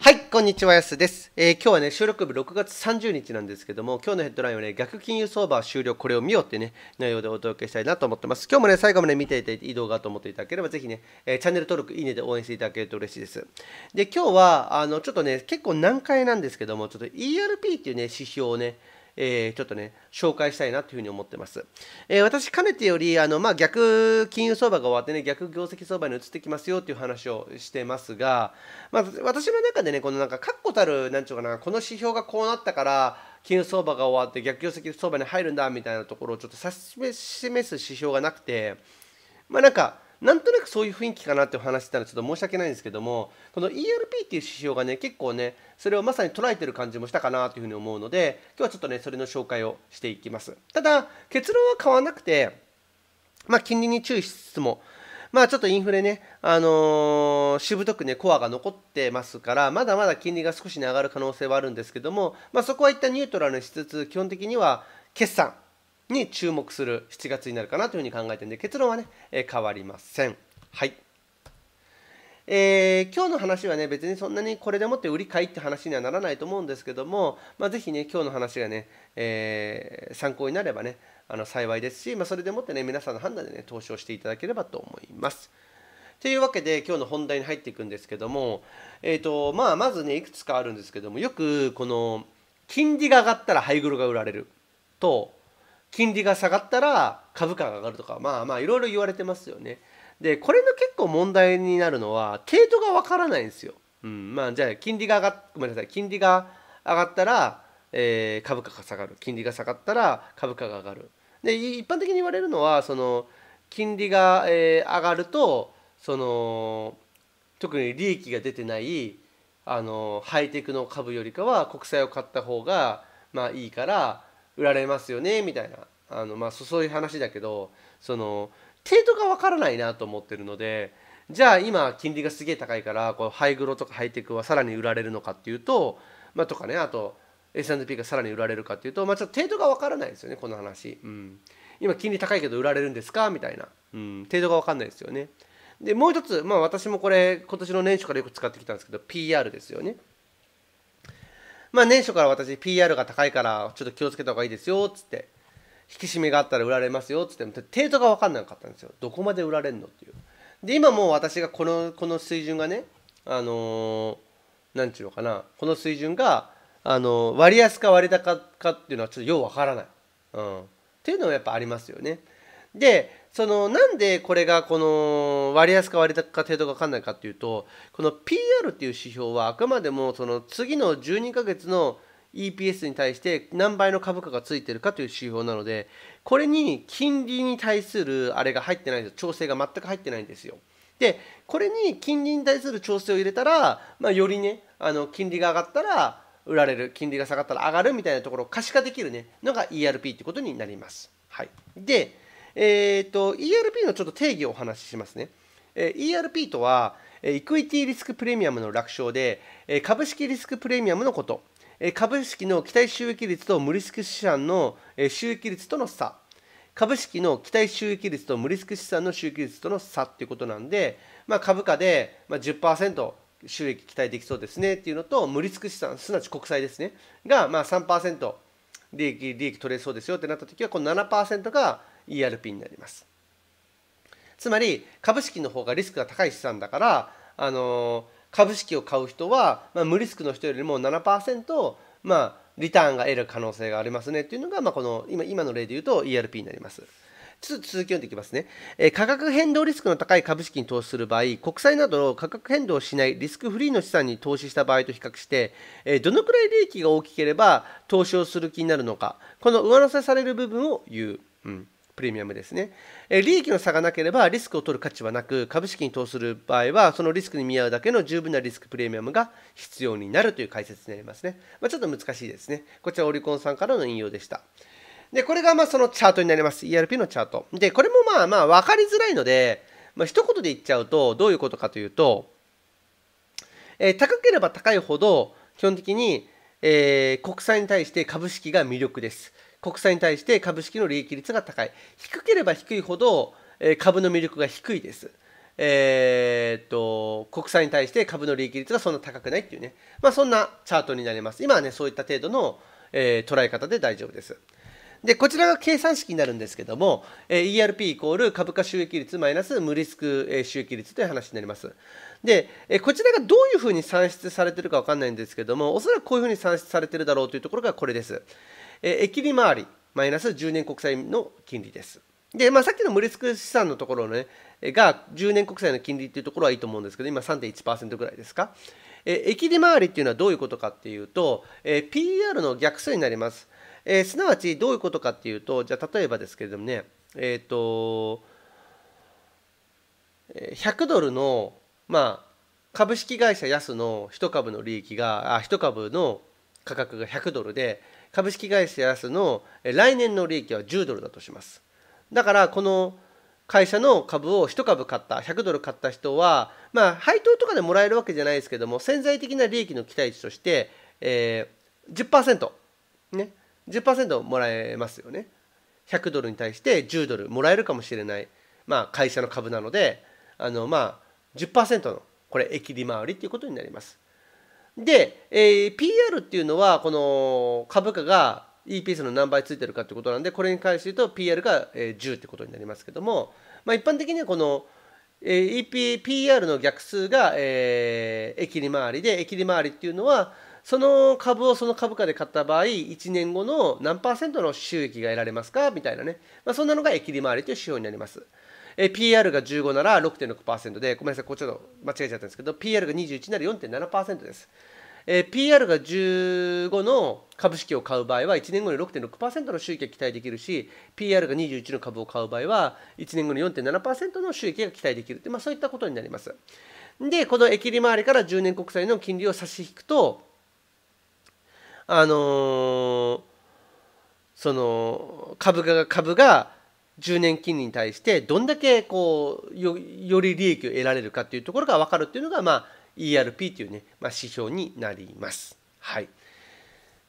はい、こんにちは、やすです、えー、今日はね、収録日6月30日なんですけども、今日のヘッドラインはね、逆金融相場終了、これを見ようっていうね、内容でお届けしたいなと思ってます。今日もね、最後まで見ていただいていい動画と思っていただければ、ぜひね、えー、チャンネル登録、いいねで応援していただけると嬉しいです。で、今日は、あの、ちょっとね、結構難解なんですけども、ちょっと ERP っていうね、指標をね、えー、ちょっとね、紹介したいなというふうに思ってます。えー、私、かねてより、あの、まあ、逆金融相場が終わってね、逆業績相場に移ってきますよっていう話をしてますが、まあ、私の中でね、このなんか、確固たる、なんちゅうかな、この指標がこうなったから、金融相場が終わって逆業績相場に入るんだみたいなところをちょっと指し示す指標がなくて、まあ、なんか、なんとなくそういう雰囲気かなってお話したらちょっと申し訳ないんですけどもこの ERP っていう指標がね結構ねそれをまさに捉えてる感じもしたかなというふうに思うので今日はちょっとねそれの紹介をしていきますただ結論は変わらなくてまあ金利に注意しつつもまあちょっとインフレね、あのー、しぶとくね、コアが残ってますから、まだまだ金利が少し、ね、上がる可能性はあるんですけども、まあ、そこは一旦ニュートラルにしつつ、基本的には決算に注目する7月になるかなというふうに考えてるんで、結論はね、え変わりません。はい。えー、今日の話はね別にそんなにこれでもって売り買いって話にはならないと思うんですけども、まあ、是非ね今日の話がね、えー、参考になればねあの幸いですし、まあ、それでもってね皆さんの判断でね投資をしていただければと思います。というわけで今日の本題に入っていくんですけども、えーとまあ、まずねいくつかあるんですけどもよくこの金利が上がったらハイグロが売られると金利が下がったら株価が上がるとかまあまあいろいろ言われてますよね。でこれの結構問題になるのは系統がわからないんですよ。うんまあ、じゃあ金利が上がっごめんなさい金利が上がったら、えー、株価が下がる金利が下がったら株価が上がる。で一般的に言われるのはその金利が、えー、上がるとその特に利益が出てないあのハイテクの株よりかは国債を買った方がまあいいから売られますよねみたいなあの、まあ、そういう話だけどその程度がわからないなと思ってるのでじゃあ今金利がすげえ高いからこうハイグロとかハイテクはさらに売られるのかっていうと、まあ、とかねあと S&P がさらに売られるかっていうと、まあ、ちょっと程度が分からないですよねこの話、うん、今金利高いけど売られるんですかみたいな、うん、程度が分かんないですよねでもう一つ、まあ、私もこれ今年の年初からよく使ってきたんですけど PR ですよねまあ年初から私 PR が高いからちょっと気をつけた方がいいですよっつって引き締めがあったら売られますよっつっても程度が分かんなかったんですよどこまで売られるのっていうで今もう私がこのこの水準がねあの何、ー、ちゅうのかなこの水準が、あのー、割安か割高かっていうのはちょっとよう分からない、うん、っていうのはやっぱありますよねでそのなんでこれがこの割安か割高か程度が分かんないかっていうとこの PR っていう指標はあくまでもその次の12ヶ月の EPS に対して何倍の株価がついてるかという指標なのでこれに金利に対するあれが入ってないんです調整が全く入ってないんですよ。でこれに金利に対する調整を入れたら、まあ、よりねあの金利が上がったら売られる金利が下がったら上がるみたいなところを可視化できる、ね、のが ERP ってことになります。はい、で、えーと、ERP のちょっと定義をお話ししますね。えー、ERP とは、えイクイティリスクプレミアムの略称で、え株式リスクプレミアムのこと株式の期待収益率と無リスク資産の収益率との差株式の期待収益率と無リスク資産の収益率との差っていうことなんで、まあ、株価で10%収益期待できそうですねっていうのと無リスク資産すなわち国債ですねがまあ3%利益利益取れそうですよってなった時はこの7%が ERP になりますつまり株式の方がリスクが高い資産だからあのー株式を買う人は、まあ、無リスクの人よりも7%、まあ、リターンが得る可能性がありますねっていうのが、まあ、この今今の例で言うと ERP になります。ちょっと続き読んでいきますね、えー、価格変動リスクの高い株式に投資する場合、国債などの価格変動しないリスクフリーの資産に投資した場合と比較して、えー、どのくらい利益が大きければ投資をする気になるのか、この上乗せされる部分を言う。うんプレミアムですね。利益の差がなければリスクを取る価値はなく、株式に投資する場合は、そのリスクに見合うだけの十分なリスクプレミアムが必要になるという解説になりますね。まあ、ちょっと難しいですね。こちらオリコンさんからの引用でした。で、これがまあそのチャートになります。ERP のチャート。で、これもまあまあ分かりづらいので、まあ、一言で言っちゃうと、どういうことかというと、えー、高ければ高いほど、基本的に、えー、国債に対して株式が魅力です。国債に対して株式の利益率が高い低ければ低いほど、え株の魅力が低いです。えー、っと国債に対して株の利益率がそんな高くないっていうね、まあ、そんなチャートになります。今はねそういった程度の、えー、捉え方で大丈夫です。でこちらが計算式になるんですけども、えー、ERP イコール株価収益率マイナス無リスク、え収益率という話になります。で、えー、こちらがどういうふうに算出されてるか分かんないんですけどもおそらくこういうふうに算出されてるだろうというところがこれです。えー、駅り回りマイナス10年国債の金利です。で、まあ、さっきの無リスク資産のところね、が10年国債の金利っていうところはいいと思うんですけど今3.1%ぐらいですか。えー、駅利回りっていうのはどういうことかっていうと、えー、p r の逆数になります。えー、すなわちどういうことかっていうとじゃあ例えばですけれどもねえっ、ー、と100ドルのまあ株式会社ヤスの1株の利益があ1株の価格が100ドルで株式会社ヤスの来年の利益は10ドルだとしますだからこの会社の株を1株買った100ドル買った人はまあ配当とかでもらえるわけじゃないですけども潜在的な利益の期待値として、えー、10%ね10%もらえますよね100ドルに対して10ドルもらえるかもしれない、まあ、会社の株なのであのまあ10%のこれ益利回りということになりますで、えー、PR っていうのはこの株価が EPS の何倍ついてるかってことなんでこれに関して言うと PR が10ってことになりますけども、まあ、一般的にはこの EP PR の逆数が、えー、駅利回りで駅利回りっていうのはその株をその株価で買った場合1年後の何パーセントの収益が得られますかみたいなね、まあ、そんなのが駅利回りという仕様になります。え PR が15なら6.6%でごめんなさいこれちょっと間違えちゃったんですけど PR が21なら4.7%です。えー、PR が15の株式を買う場合は1年後に6.6%の収益が期待できるし PR が21の株を買う場合は1年後に4.7%の収益が期待できるまあ、そういったことになります。でこの駅利回りから10年国債の金利を差し引くとあのー、その株価が株が10年金利に対してどんだけこうより利益を得られるかというところが分かるというのが、まあ、ERP というね、まあ、指標になります。はい。っ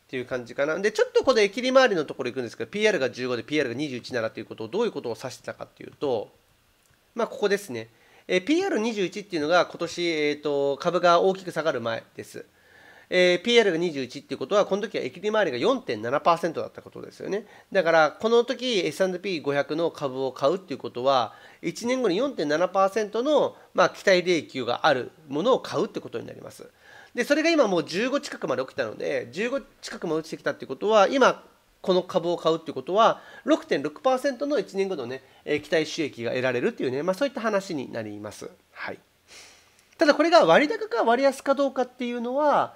ていう感じかな。で、ちょっとこれ、切り回りのところ行くんですけど、PR が15で PR が21ならということをどういうことを指してたかというと、まあ、ここですね。PR21 っていうのが今年、えーと、と株が大きく下がる前です。えー、PR が21っていうことは、この時は駅利回りが4.7%だったことですよね。だから、この時 S&P500 の株を買うっていうことは、1年後に4.7%の、まあ、期待利益があるものを買うってことになります。で、それが今もう15近くまで起きたので、15近くまで落ちてきたっていうことは、今、この株を買うっていうことは6.6%の1年後のね、え期待収益が得られるっていうね、まあ、そういった話になります。はい、ただこれが割高か割安かどうかっていうのは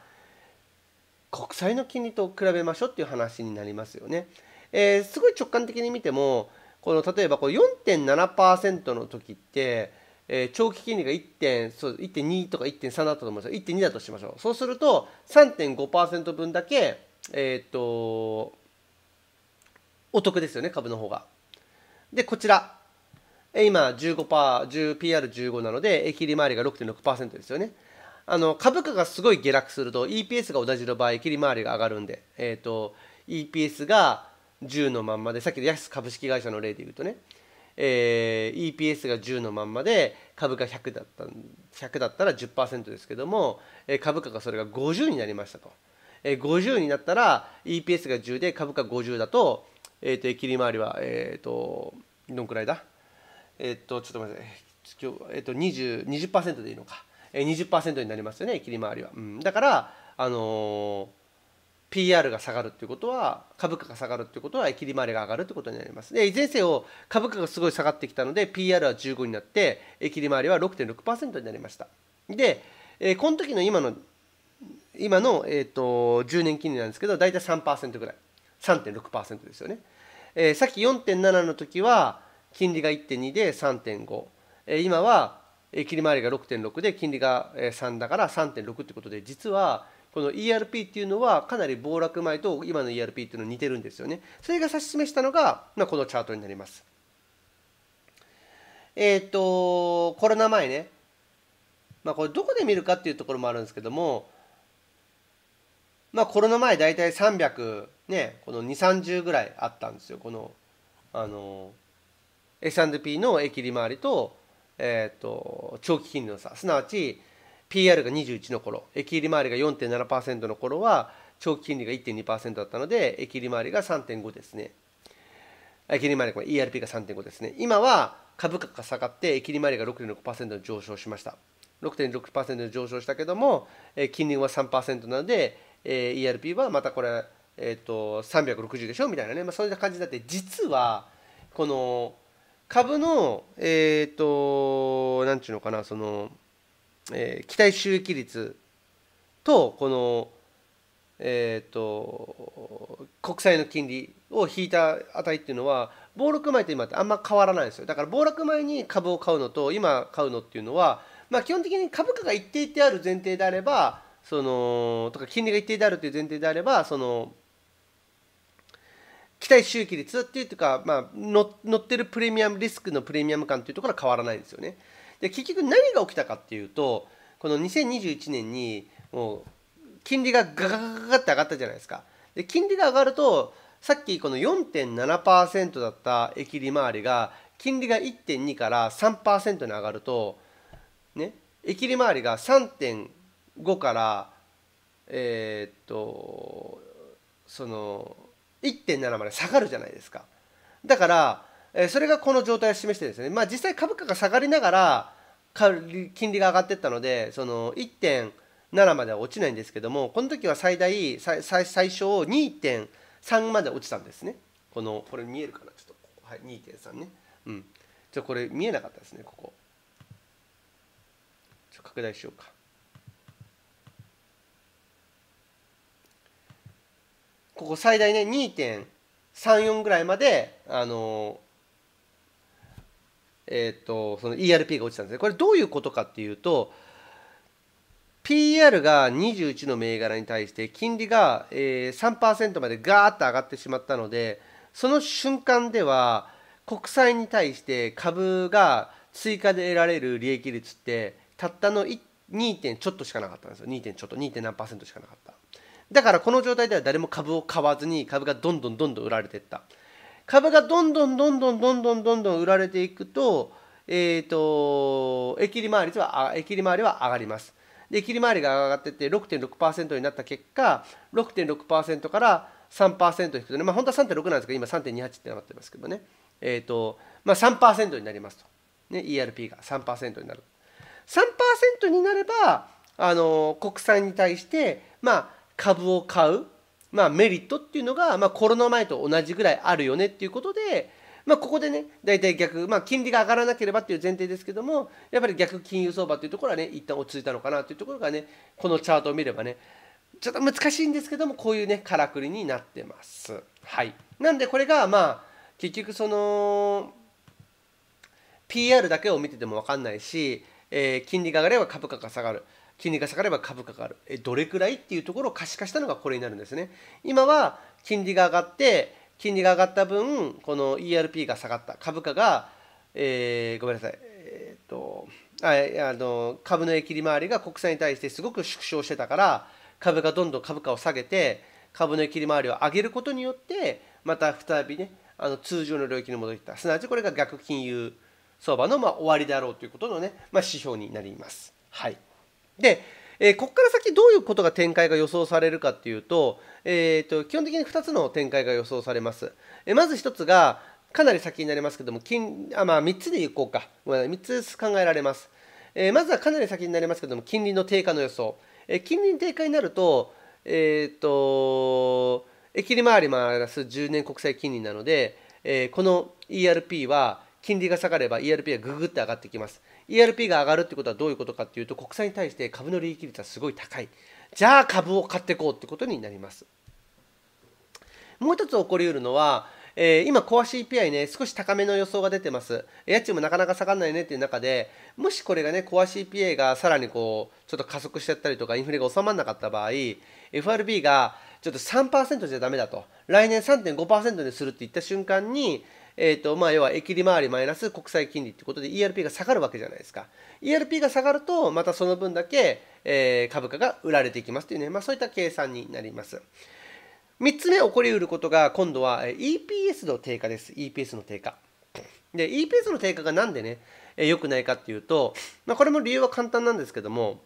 国債の金利と比べましょうっていう話になりますよね。えー、すごい直感的に見てもこの例えばこう4.7%の時って、えー、長期金利が1.2とか1.3だったと思いますよ1.2だとしましょうそうすると3.5%分だけえー、っとお得ですよね株の方が。でこちら今 15%10PR15 なので切り回りが6.6%ですよね。あの株価がすごい下落すると EPS が同じの場合切り回りが上がるんで、えーと、EPS が10のまんまでさっきの安株式会社の例で言うとね、えー、EPS が10のまんまで株価100だった100だったら10%ですけども、えー、株価がそれが50になりましたと、えー、50になったら EPS が10で株価50だと,、えーと、切り回りはえっ、ー、とどんくらいだえっ、ー、とちょっと待ってえーと 20%, 20でいいのか。20%になりますよね切り回りは、うん、だからあのー PR が下がるっていうことは株価が下がるっていうことは切り回りが上がるってことになりますでいずれにせよ株価がすごい下がってきたので PR は15になって切り回りは6.6%になりましたで、えー、この時の今の今の、えーと、10年金利なんですけど大体3%ぐらい3.6%ですよね、えー、さっき4.7の時は金利が1.2で3.5、えー、今は切り回りが6.6で金利が3だから3.6ってことで実はこの ERP っていうのはかなり暴落前と今の ERP っていうの似てるんですよねそれが指し示したのが、まあ、このチャートになりますえっ、ー、とコロナ前ねまあこれどこで見るかっていうところもあるんですけどもまあコロナ前大体300ねこの2 3 0ぐらいあったんですよこのあの S&P の駅利回りとえーと、長期金利の差すなわち PR が21の頃駅り回りが4.7%の頃は長期金利が1.2%だったので駅り回りが3.5ですね駅り回りこれ ERP が3.5ですね今は株価が下がって駅り回りが6.6%上昇しました6.6%上昇したけども、え金利は3%なので、え ERP はまたこれ、えーと、と360でしょみたいなね、まあ、そういった感じになって実はこの株のえっ、ー、と何ていうのかなその、えー、期待収益率とこのえっ、ー、と国債の金利を引いた値っていうのは暴落前と今ってあんま変わらないんですよだから暴落前に株を買うのと今買うのっていうのは、まあ、基本的に株価が一定である前提であればそのとか金利が一定であるという前提であればその期待周期率っていうか、まあ、乗ってるプレミアムリスクのプレミアム感というところは変わらないんですよね。で結局何が起きたかっていうとこの2021年にもう金利がガガガガガって上がったじゃないですか。で金利が上がるとさっきこの4.7%だった駅利回りが金利が1.2から3%に上がるとね駅利回りが3.5からえー、っとその1.7まで下がるじゃないですかだからそれがこの状態を示してですねまあ実際株価が下がりながら金利が上がってったのでその1.7までは落ちないんですけどもこの時は最大最最最小2.3まで落ちたんですねこのこれ見えるかなちょっとはい2.3ねうんじゃこれ見えなかったですねここちょ拡大しようかここ最大ね2.34ぐらいまであのえっ、とその ERP が落ちたんですねこれどういうことかっていうと PER が21の銘柄に対して金利が、えー、3%までガーッと上がってしまったのでその瞬間では国債に対して株が追加で得られる利益率ってたったの2点ちょっとしかなかったんですよ2点ちょっと2点何パーセントしかなかっただからこの状態では誰も株を買わずに株がどんどんどんどん売られていった株がどんどんどんどんどんどんどんどん売られていくとえっ、ー、と駅利回りは駅利回りは上がりますできり回りが上がってって6.6%になった結果6.6%から3%引くとねまあ本当は3.6なんですけど今3.28ってなってますけどねえっ、ー、とまあ3%になりますとね ERP が3%になる3%になればあの国債に対してまあ株を買う、まあ、メリットっていうのが、まあ、コロナ前と同じぐらいあるよねっていうことで、まあ、ここでね大体逆、まあ、金利が上がらなければっていう前提ですけどもやっぱり逆金融相場っていうところはね一旦落ち着いたのかなというところがねこのチャートを見ればねちょっと難しいんですけどもこういうねからくりになってます。はい、なんでこれがまあ結局その PR だけを見てても分かんないし、えー、金利が上がれば株価が下がる。金利が下がれば株価が上がるえどれくらいっていうところを可視化したのがこれになるんですね今は金利が上がって金利が上がった分この ERP が下がった株価が、えー、ごめんなさいえー、っとああの株の切り回りが国債に対してすごく縮小してたから株がどんどん株価を下げて株の切り回りを上げることによってまた再びねあの通常の領域に戻ってきたすなわちこれが逆金融相場のまあ終わりであろうということのね、まあ、指標になります。はいで、えー、ここから先どういうことが展開が予想されるかっていうと,、えーと、基本的に2つの展開が予想されます。えー、まず1つがかなり先になりますけども金あ、まあ、3つでいこうか3つ考えられます。えー、まずはかなり先になりますけども金利の低下の予想。えー、金利の低下になると,、えーと、え、切り回り回ナス10年国債金利なので、えー、この ERP は金利が下がれば ERP はぐぐって上がってきます。ERP が上がるってことはどういうことかっていうと国債に対して株の利益率はすごい高いじゃあ株を買っていこうってことになりますもう一つ起こりうるのはえー、今、コア CPI ね、少し高めの予想が出てます。家賃もなかなか下がらないねっていう中で、もしこれがね、コア CPI がさらにこう、ちょっと加速しちゃったりとか、インフレが収まらなかった場合、FRB がちょっと3%じゃダメだと、来年3.5%にするって言った瞬間に、えーとまあ、要は駅利回りマイナス国債金利ってことで ERP が下がるわけじゃないですか ERP が下がるとまたその分だけ、えー、株価が売られていきますというね、まあ、そういった計算になります3つ目起こりうることが今度は EPS の低下です EPS の低下で EPS の低下がなんでね良、えー、くないかっていうと、まあ、これも理由は簡単なんですけども、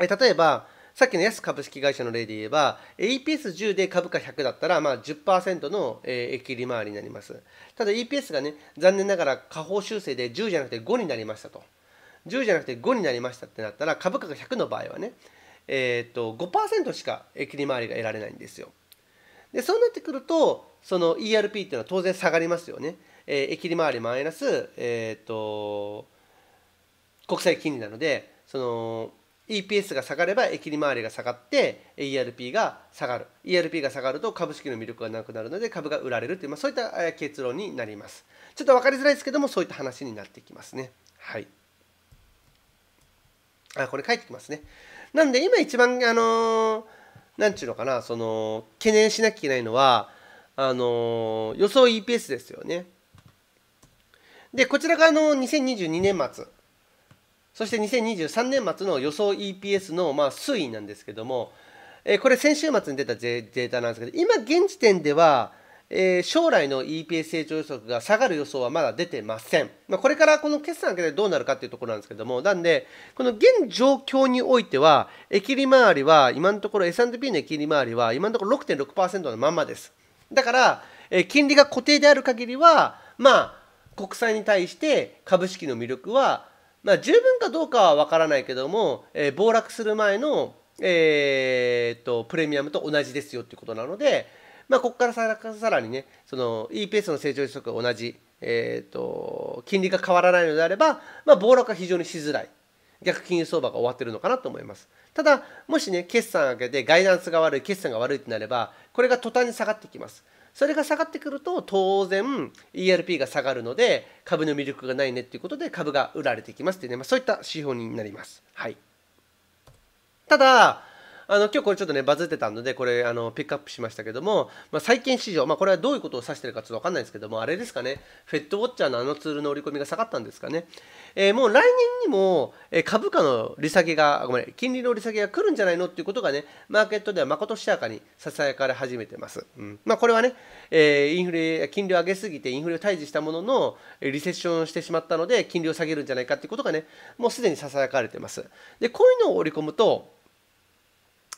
えー、例えばさっきの安株式会社の例で言えば、EPS10 で株価100だったら、まあ10%の、えー、益利回りになります。ただ EPS がね、残念ながら下方修正で10じゃなくて5になりましたと。10じゃなくて5になりましたってなったら、株価が100の場合はね、えー、っと5%しか益利回りが得られないんですよ。で、そうなってくると、その ERP っていうのは当然下がりますよね。えー、益利回りマイナス、えー、っと、国際金利なので、その、EPS が下がれば駅利回りが下がって ERP が下がる ERP が下がると株式の魅力がなくなるので株が売られるという、まあ、そういった結論になりますちょっと分かりづらいですけどもそういった話になってきますねはいあこれ書いてきますねなんで今一番あのなんちゅうのかなその懸念しなきゃいけないのはあのー、予想 EPS ですよねでこちらがあの2022年末そして2023年末の予想 EPS のまあ推移なんですけども、えー、これ先週末に出たデータなんですけど今現時点では、えー、将来の EPS 成長予測が下がる予想はまだ出てません、まあ、これからこの決算でどうなるかっていうところなんですけどもなんでこの現状況においてはえき利回りは今のところ S&P のえき回りは今のところ6.6%のまんまですだから、えー、金利が固定である限りはまあ国債に対して株式の魅力はまあ、十分かどうかは分からないけども、えー、暴落する前の、えー、とプレミアムと同じですよっていうことなので、まあ、ここからさらさらにねその E p s の成長予測が同じ、えー、と金利が変わらないのであれば、まあ、暴落は非常にしづらい。逆金融相場が終わってるのかなと思います。ただ、もしね、決算上げてガイダンスが悪い、決算が悪いってなれば、これが途端に下がってきます。それが下がってくると当然 ERP が下がるので株の魅力がないねっていうことで株が売られてきますっていうね、まあ、そういった指標になります。はい、ただあの今日これちょっとねバズってたのでこれあのピックアップしましたけども、まあ、債券市場、まあ、これはどういうことを指してるかちょっと分かんないですけどもあれですかねフェットウォッチャーのあのツールの売り込みが下がったんですかね、えー、もう来年にも株価の利下げがごめん金利の利下げが来るんじゃないのっていうことがねマーケットではまことしやかにささやかれ始めてます、うんまあ、これはね、えー、インフレ金利を上げすぎてインフレを退治したもののリセッションしてしまったので金利を下げるんじゃないかっていうことがねもうすでにささやかれてますでこういうのを織り込むと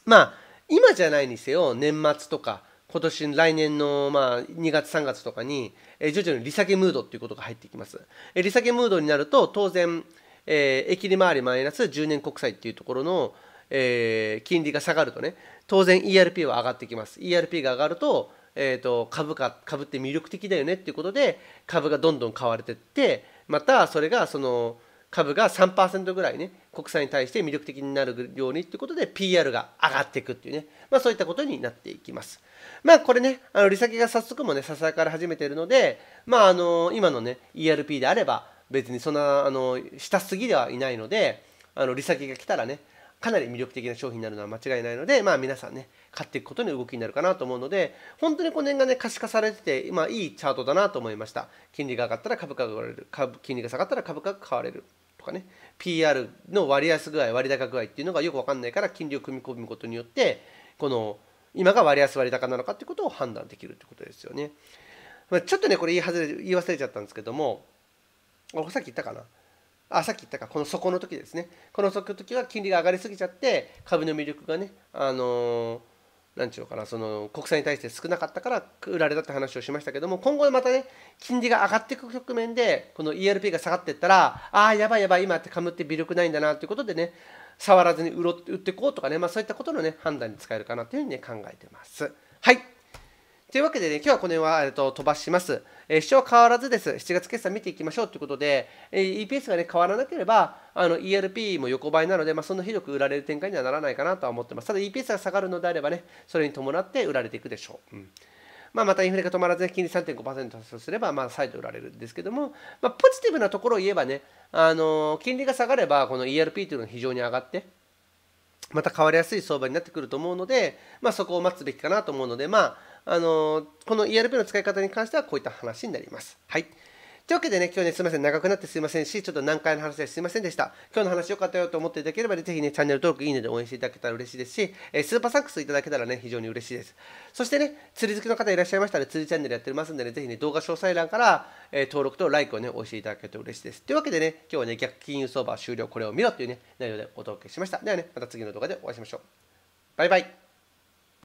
まあ今じゃないにせよ年末とか今年来年のまあ2月3月とかに、え徐々に利下げムードっていうことが入ってきます、え利下げムードになると当然、えー、駅利回りマイナス10年国債っていうところの、えー、金利が下がるとね当然 ERP は上がってきます ERP が上がると,、えーと、株価株って魅力的だよねっていうことで株がどんどん買われてってまたそれがその株が3%ぐらいね国際に対して魅力的になるようにということで PR が上がっていくっていうね、まあ、そういったことになっていきます。まあこれね、あの利先が早速もね、ささやかれ始めているので、まああの今のね、ERP であれば別にそんなあの下すぎではいないので、あの利先が来たらね、かなり魅力的な商品になるのは間違いないので、まあ皆さんね、買っていくことに動きになるかなと思うので、本当にこの辺がね、可視化されてて、今いいチャートだなと思いました。金利が上がったら株価が売られる、株金利が下がったら株価が買われる。とかね PR の割安具合割高具合っていうのがよく分かんないから金利を組み込むことによってこの今が割安割高なのかっていうことを判断できるってことですよね。まあ、ちょっとねこれ言い外れ言い忘れちゃったんですけどもさっき言ったかなあさっき言ったかこの底の時ですねこの底の時は金利が上がりすぎちゃって株の魅力がねあのーなんちゅうかなその国債に対して少なかったから売られたって話をしましたけども今後またね金利が上がっていく局面でこの ERP が下がっていったらああやばいやばい今ってかむって微力ないんだなということでね触らずに売ろ売っていこうとかね、まあ、そういったことのね判断に使えるかなというふうにね考えてます。はいというわけでね、今日はこの辺は、えっと、飛ばします。えー、主張は変わらずです。7月決算見ていきましょうということで、えー、EPS がね、変わらなければ、あの、ERP も横ばいなので、まあ、そんなひどく売られる展開にはならないかなとは思ってます。ただ EPS が下がるのであればね、それに伴って売られていくでしょう。うんまあ、またインフレが止まらず、金利3.5%とすれば、まあ、再度売られるんですけども、まあ、ポジティブなところを言えばね、あのー、金利が下がれば、この ERP というのが非常に上がって、また変わりやすい相場になってくると思うので、まあ、そこを待つべきかなと思うので、まあ、あのこの ERP の使い方に関してはこういった話になります。はいというわけでね、今日ね、すみません、長くなってすみませんし、ちょっと難解の話ですみませんでした。今日の話良かったよと思っていただければ、ね、ぜひね、チャンネル登録、いいねで応援していただけたら嬉しいですし、えー、スーパーサックスいただけたらね、非常に嬉しいです。そしてね、釣り好きの方いらっしゃいましたら、釣りチャンネルやってますんでね、ぜひね、動画詳細欄から、えー、登録と like をね、押していただけると嬉しいです。というわけでね、今日はね、逆金融相場終了、これを見ろというね、内容でお届けしました。ではね、また次の動画でお会いしましょう。バイバイ。